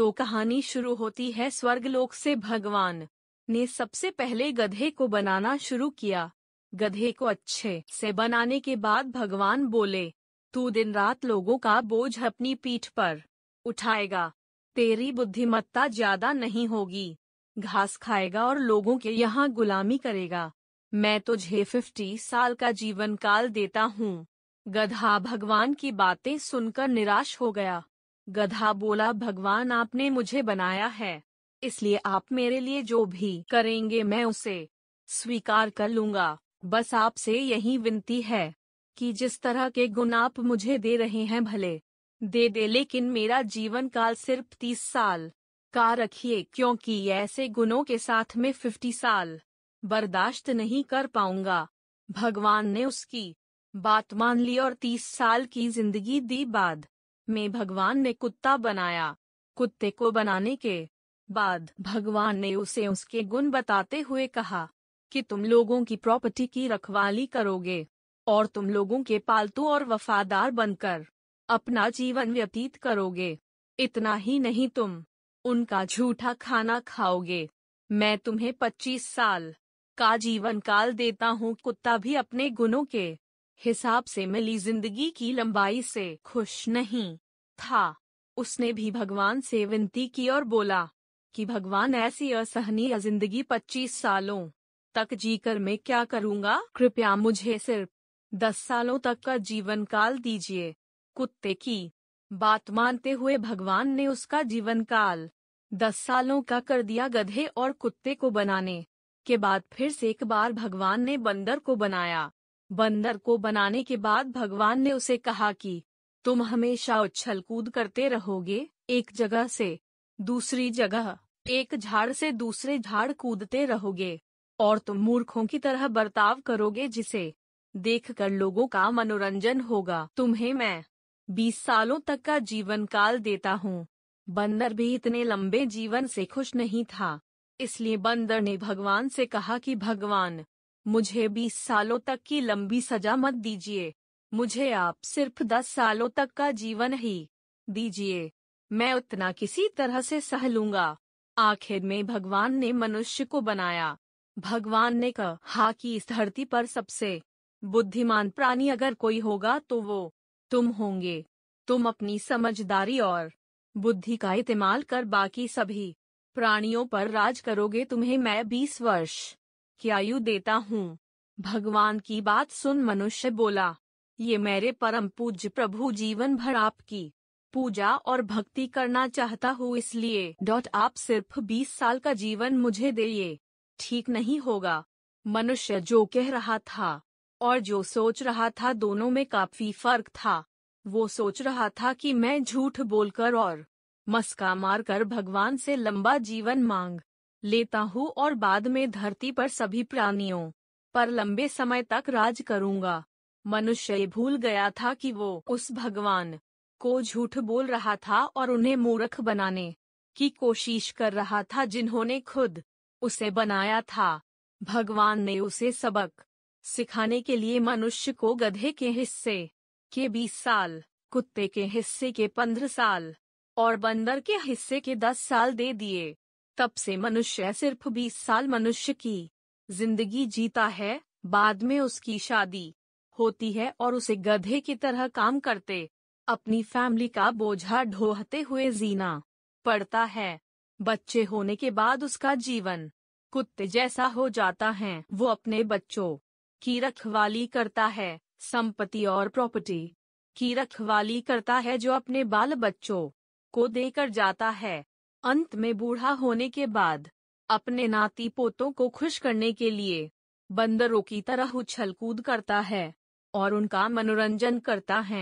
तो कहानी शुरू होती है स्वर्गलोक से भगवान ने सबसे पहले गधे को बनाना शुरू किया गधे को अच्छे से बनाने के बाद भगवान बोले तू दिन रात लोगों का बोझ अपनी पीठ पर उठाएगा तेरी बुद्धिमत्ता ज्यादा नहीं होगी घास खाएगा और लोगों के यहाँ गुलामी करेगा मैं तुझे फिफ्टी साल का जीवन काल देता हूँ गधा भगवान की बातें सुनकर निराश हो गया गधा बोला भगवान आपने मुझे बनाया है इसलिए आप मेरे लिए जो भी करेंगे मैं उसे स्वीकार कर लूंगा बस आपसे यही विनती है कि जिस तरह के गुण आप मुझे दे रहे हैं भले दे दे लेकिन मेरा जीवन काल सिर्फ तीस साल का रखिए क्योंकि ऐसे गुणों के साथ में फिफ्टी साल बर्दाश्त नहीं कर पाऊंगा भगवान ने उसकी बात मान ली और तीस साल की जिंदगी दी बाद में भगवान ने कुत्ता बनाया कुत्ते को बनाने के बाद भगवान ने उसे उसके गुण बताते हुए कहा कि तुम लोगों की प्रॉपर्टी की रखवाली करोगे और तुम लोगों के पालतू और वफादार बनकर अपना जीवन व्यतीत करोगे इतना ही नहीं तुम उनका झूठा खाना खाओगे मैं तुम्हें 25 साल का जीवन काल देता हूँ कुत्ता भी अपने गुणों के हिसाब से मिली जिंदगी की लंबाई से खुश नहीं था उसने भी भगवान से विनती की और बोला कि भगवान ऐसी असहनीय जिंदगी पच्चीस सालों तक जीकर मैं क्या करूँगा कृपया मुझे सिर्फ दस सालों तक का जीवन काल दीजिए कुत्ते की बात मानते हुए भगवान ने उसका जीवन काल दस सालों का कर दिया गधे और कुत्ते को बनाने के बाद फिर से एक बार भगवान ने बंदर को बनाया बंदर को बनाने के बाद भगवान ने उसे कहा कि तुम हमेशा उछल कूद करते रहोगे एक जगह से दूसरी जगह एक झाड़ से दूसरे झाड़ कूदते रहोगे और तुम मूर्खों की तरह बर्ताव करोगे जिसे देखकर लोगों का मनोरंजन होगा तुम्हें मैं बीस सालों तक का जीवन काल देता हूँ बंदर भी इतने लंबे जीवन से खुश नहीं था इसलिए बंदर ने भगवान से कहा कि भगवान मुझे बीस सालों तक की लंबी सजा मत दीजिए मुझे आप सिर्फ दस सालों तक का जीवन ही दीजिए मैं उतना किसी तरह से सह लूंगा आखिर में भगवान ने मनुष्य को बनाया भगवान ने कहा कि इस धरती पर सबसे बुद्धिमान प्राणी अगर कोई होगा तो वो तुम होंगे तुम अपनी समझदारी और बुद्धि का इस्तेमाल कर बाकी सभी प्राणियों पर राज करोगे तुम्हें मैं बीस वर्ष की आयु देता हूँ भगवान की बात सुन मनुष्य बोला ये मेरे परम पूज्य प्रभु जीवन भर आपकी पूजा और भक्ति करना चाहता हूँ इसलिए डॉट आप सिर्फ बीस साल का जीवन मुझे दे ठीक नहीं होगा मनुष्य जो कह रहा था और जो सोच रहा था दोनों में काफी फर्क था वो सोच रहा था कि मैं झूठ बोलकर और मस्का मारकर भगवान से लंबा जीवन मांग लेता हूँ और बाद में धरती पर सभी प्राणियों पर लंबे समय तक राज करूंगा मनुष्य भूल गया था कि वो उस भगवान को झूठ बोल रहा था और उन्हें मूर्ख बनाने की कोशिश कर रहा था जिन्होंने खुद उसे बनाया था भगवान ने उसे सबक सिखाने के लिए मनुष्य को गधे के हिस्से के बीस साल कुत्ते के हिस्से के पंद्रह साल और बंदर के हिस्से के दस साल दे दिए तब से मनुष्य सिर्फ बीस साल मनुष्य की जिंदगी जीता है बाद में उसकी शादी होती है और उसे गधे की तरह काम करते अपनी फैमिली का बोझा ढोहते हुए जीना पड़ता है बच्चे होने के बाद उसका जीवन कुत्ते जैसा हो जाता है वो अपने बच्चों की रखवाली करता है संपत्ति और प्रॉपर्टी की रखवाली करता है जो अपने बाल बच्चों को देकर जाता है अंत में बूढ़ा होने के बाद अपने नाती पोतों को खुश करने के लिए बंदरों की तरह उछल कूद करता है और उनका मनोरंजन करता है